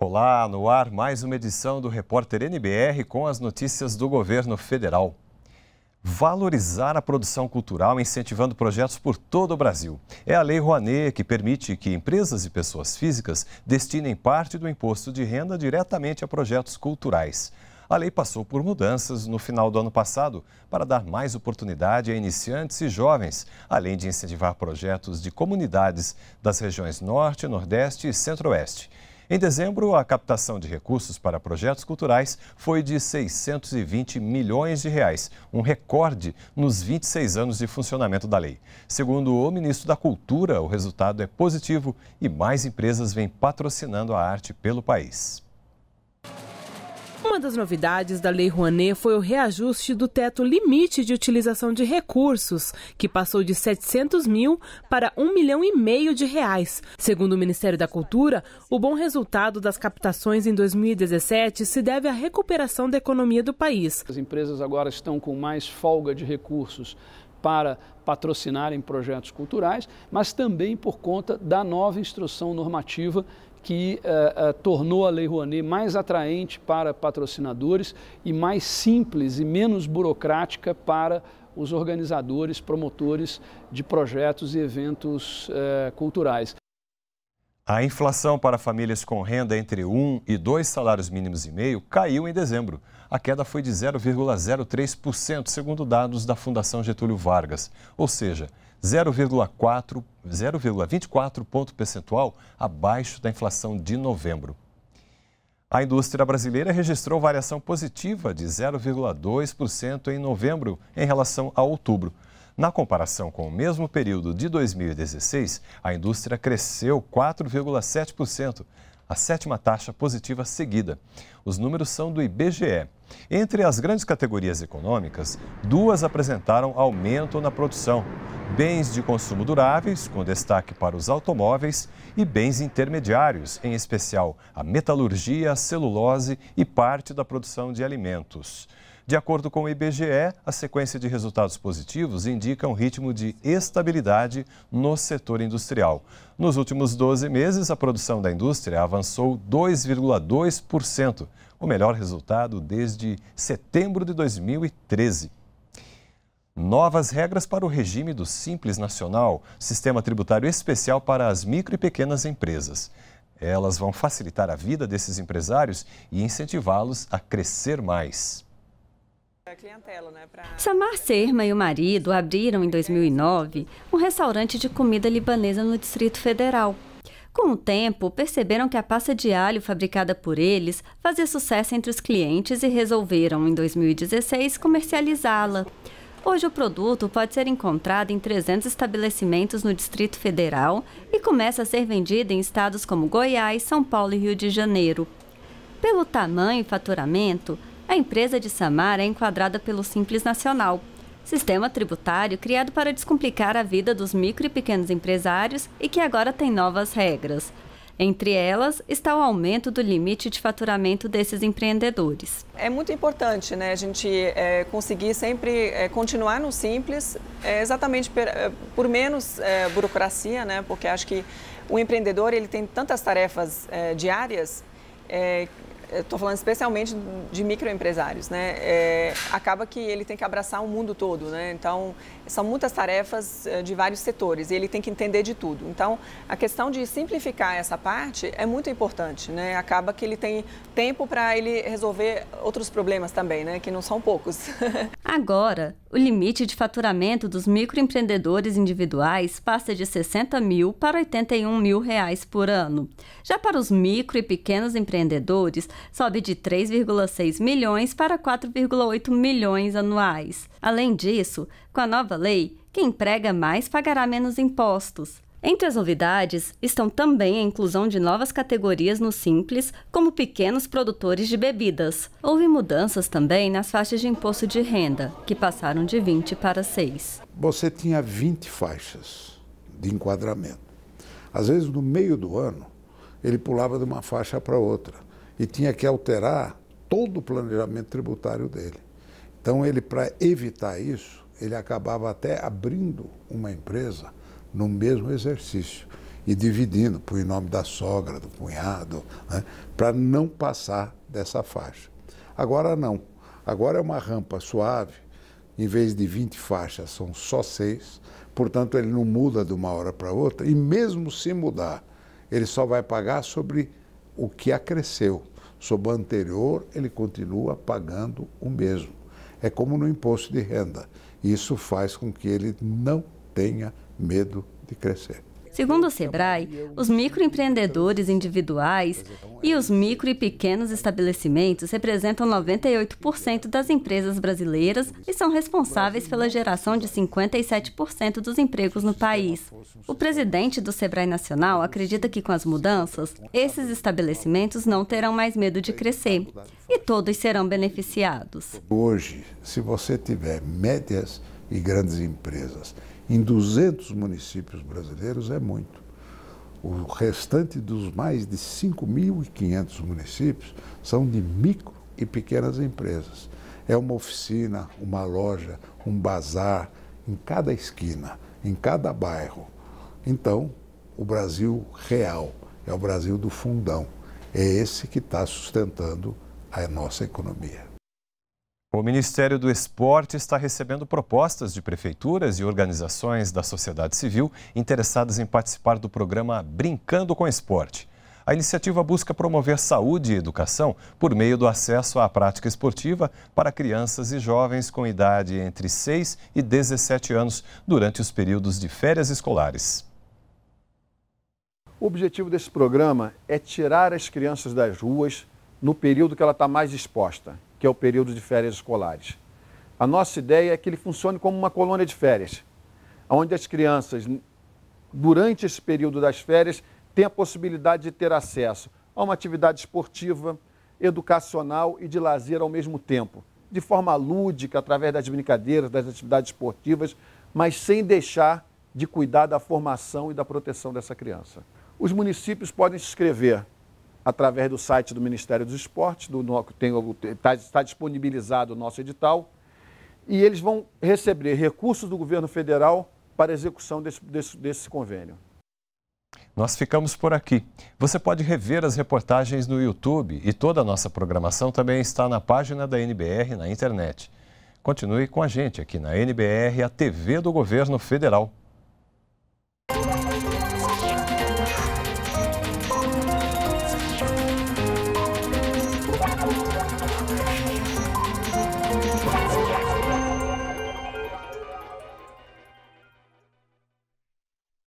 Olá, no ar mais uma edição do Repórter NBR com as notícias do governo federal valorizar a produção cultural, incentivando projetos por todo o Brasil. É a Lei Rouanet que permite que empresas e pessoas físicas destinem parte do imposto de renda diretamente a projetos culturais. A lei passou por mudanças no final do ano passado para dar mais oportunidade a iniciantes e jovens, além de incentivar projetos de comunidades das regiões Norte, Nordeste e Centro-Oeste. Em dezembro, a captação de recursos para projetos culturais foi de 620 milhões de reais, um recorde nos 26 anos de funcionamento da lei. Segundo o ministro da Cultura, o resultado é positivo e mais empresas vêm patrocinando a arte pelo país. Uma das novidades da Lei Rouanet foi o reajuste do teto limite de utilização de recursos, que passou de 700 mil para 1 milhão e meio de reais. Segundo o Ministério da Cultura, o bom resultado das captações em 2017 se deve à recuperação da economia do país. As empresas agora estão com mais folga de recursos para patrocinarem projetos culturais, mas também por conta da nova instrução normativa que uh, uh, tornou a Lei Rouanet mais atraente para patrocinadores e mais simples e menos burocrática para os organizadores, promotores de projetos e eventos uh, culturais. A inflação para famílias com renda entre 1 e 2 salários mínimos e meio caiu em dezembro. A queda foi de 0,03%, segundo dados da Fundação Getúlio Vargas, ou seja, 0,24 ponto percentual abaixo da inflação de novembro. A indústria brasileira registrou variação positiva de 0,2% em novembro em relação a outubro. Na comparação com o mesmo período de 2016, a indústria cresceu 4,7%, a sétima taxa positiva seguida. Os números são do IBGE. Entre as grandes categorias econômicas, duas apresentaram aumento na produção: bens de consumo duráveis, com destaque para os automóveis, e bens intermediários, em especial a metalurgia, a celulose e parte da produção de alimentos. De acordo com o IBGE, a sequência de resultados positivos indica um ritmo de estabilidade no setor industrial. Nos últimos 12 meses, a produção da indústria avançou 2,2%, o melhor resultado desde setembro de 2013. Novas regras para o regime do Simples Nacional, sistema tributário especial para as micro e pequenas empresas. Elas vão facilitar a vida desses empresários e incentivá-los a crescer mais clientela, né? Pra... Samar Serma e o marido abriram em 2009 um restaurante de comida libanesa no Distrito Federal. Com o tempo, perceberam que a pasta de alho fabricada por eles fazia sucesso entre os clientes e resolveram, em 2016, comercializá-la. Hoje, o produto pode ser encontrado em 300 estabelecimentos no Distrito Federal e começa a ser vendido em estados como Goiás, São Paulo e Rio de Janeiro. Pelo tamanho e faturamento, a empresa de Samar é enquadrada pelo Simples Nacional, sistema tributário criado para descomplicar a vida dos micro e pequenos empresários e que agora tem novas regras. Entre elas está o aumento do limite de faturamento desses empreendedores. É muito importante né, a gente é, conseguir sempre é, continuar no simples, é, exatamente per, por menos burocracia, né, porque acho que o empreendedor ele tem tantas tarefas diárias é, estou falando especialmente de microempresários, né? É, acaba que ele tem que abraçar o mundo todo, né? Então, são muitas tarefas eh, de vários setores e ele tem que entender de tudo. Então, a questão de simplificar essa parte é muito importante, né? Acaba que ele tem tempo para ele resolver outros problemas também, né? Que não são poucos. Agora, o limite de faturamento dos microempreendedores individuais passa de 60 mil para 81 mil reais por ano. Já para os micro e pequenos empreendedores, sobe de 3,6 milhões para 4,8 milhões anuais. Além disso, com a nova lei, quem emprega mais pagará menos impostos. Entre as novidades estão também a inclusão de novas categorias no Simples, como pequenos produtores de bebidas. Houve mudanças também nas faixas de imposto de renda, que passaram de 20 para 6. Você tinha 20 faixas de enquadramento. Às vezes, no meio do ano, ele pulava de uma faixa para outra e tinha que alterar todo o planejamento tributário dele. Então, ele, para evitar isso, ele acabava até abrindo uma empresa no mesmo exercício e dividindo, por nome da sogra, do cunhado, né, para não passar dessa faixa. Agora não. Agora é uma rampa suave, em vez de 20 faixas, são só seis, portanto ele não muda de uma hora para outra, e mesmo se mudar, ele só vai pagar sobre o que acresceu. Sobre o anterior, ele continua pagando o mesmo. É como no imposto de renda. Isso faz com que ele não tenha medo de crescer. Segundo o Sebrae, os microempreendedores individuais e os micro e pequenos estabelecimentos representam 98% das empresas brasileiras e são responsáveis pela geração de 57% dos empregos no país. O presidente do Sebrae Nacional acredita que com as mudanças, esses estabelecimentos não terão mais medo de crescer e todos serão beneficiados. Hoje, se você tiver médias e grandes empresas. Em 200 municípios brasileiros é muito. O restante dos mais de 5.500 municípios são de micro e pequenas empresas. É uma oficina, uma loja, um bazar em cada esquina, em cada bairro. Então, o Brasil real é o Brasil do fundão. É esse que está sustentando a nossa economia. O Ministério do Esporte está recebendo propostas de prefeituras e organizações da sociedade civil interessadas em participar do programa Brincando com Esporte. A iniciativa busca promover saúde e educação por meio do acesso à prática esportiva para crianças e jovens com idade entre 6 e 17 anos durante os períodos de férias escolares. O objetivo desse programa é tirar as crianças das ruas no período que ela está mais exposta que é o período de férias escolares. A nossa ideia é que ele funcione como uma colônia de férias, onde as crianças, durante esse período das férias, têm a possibilidade de ter acesso a uma atividade esportiva, educacional e de lazer ao mesmo tempo, de forma lúdica, através das brincadeiras, das atividades esportivas, mas sem deixar de cuidar da formação e da proteção dessa criança. Os municípios podem se inscrever através do site do Ministério dos Esportes, do, tá, está disponibilizado o nosso edital, e eles vão receber recursos do governo federal para execução desse, desse, desse convênio. Nós ficamos por aqui. Você pode rever as reportagens no YouTube e toda a nossa programação também está na página da NBR na internet. Continue com a gente aqui na NBR, a TV do Governo Federal.